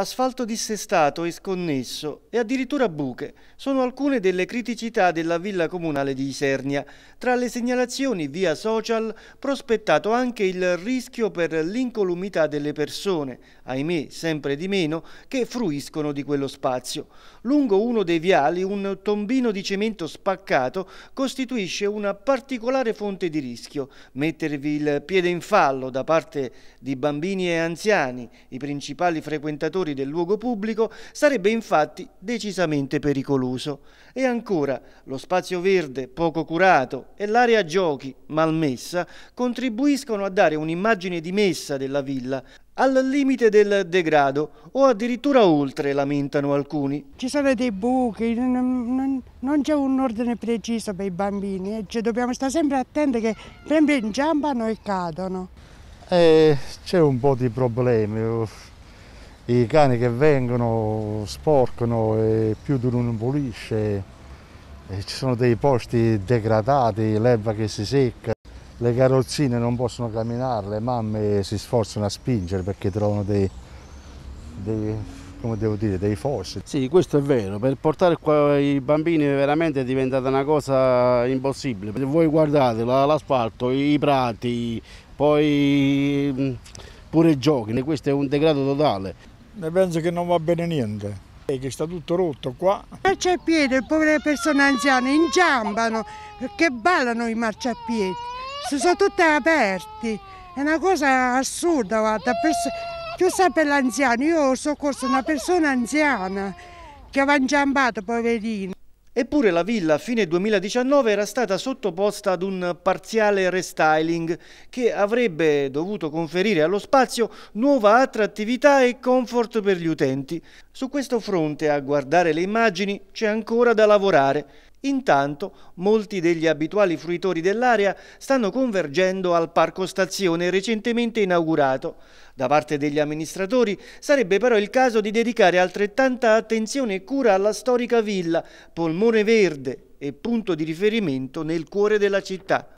Asfalto dissestato e sconnesso e addirittura buche sono alcune delle criticità della villa comunale di Isernia. Tra le segnalazioni via social prospettato anche il rischio per l'incolumità delle persone, ahimè sempre di meno, che fruiscono di quello spazio. Lungo uno dei viali un tombino di cemento spaccato costituisce una particolare fonte di rischio. Mettervi il piede in fallo da parte di bambini e anziani, i principali frequentatori fuori del luogo pubblico sarebbe infatti decisamente pericoloso. E ancora, lo spazio verde poco curato e l'area giochi malmessa contribuiscono a dare un'immagine dimessa della villa, al limite del degrado o addirittura oltre, lamentano alcuni. Ci sono dei buchi, non, non, non c'è un ordine preciso per i bambini, cioè, dobbiamo stare sempre attenti che sempre inciampano e cadono. Eh, c'è un po' di problemi, i cani che vengono sporcano e più tu non pulisce, e ci sono dei posti degradati, l'erba che si secca, le carrozzine non possono camminare, le mamme si sforzano a spingere perché trovano dei, dei come devo dire, dei fossi. Sì, questo è vero, per portare qua i bambini è veramente diventata una cosa impossibile. Voi guardate l'asfalto, i prati, poi mm, pure i giochi, questo è un degrado totale ne penso che non va bene niente. che sta tutto rotto qua. Marciapiede, le povere persone anziane ingiambano perché ballano i marciapiedi, si sono tutti aperti. È una cosa assurda, guarda, chiusa per l'anziano. Io ho soccorso una persona anziana che aveva ingiambato, poverino. Eppure la villa a fine 2019 era stata sottoposta ad un parziale restyling che avrebbe dovuto conferire allo spazio nuova attrattività e comfort per gli utenti. Su questo fronte, a guardare le immagini, c'è ancora da lavorare. Intanto molti degli abituali fruitori dell'area stanno convergendo al parco stazione recentemente inaugurato. Da parte degli amministratori sarebbe però il caso di dedicare altrettanta attenzione e cura alla storica villa, polmone verde e punto di riferimento nel cuore della città.